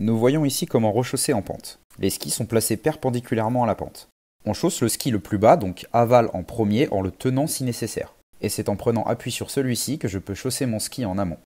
Nous voyons ici comment rechausser en pente. Les skis sont placés perpendiculairement à la pente. On chausse le ski le plus bas, donc aval en premier, en le tenant si nécessaire. Et c'est en prenant appui sur celui-ci que je peux chausser mon ski en amont.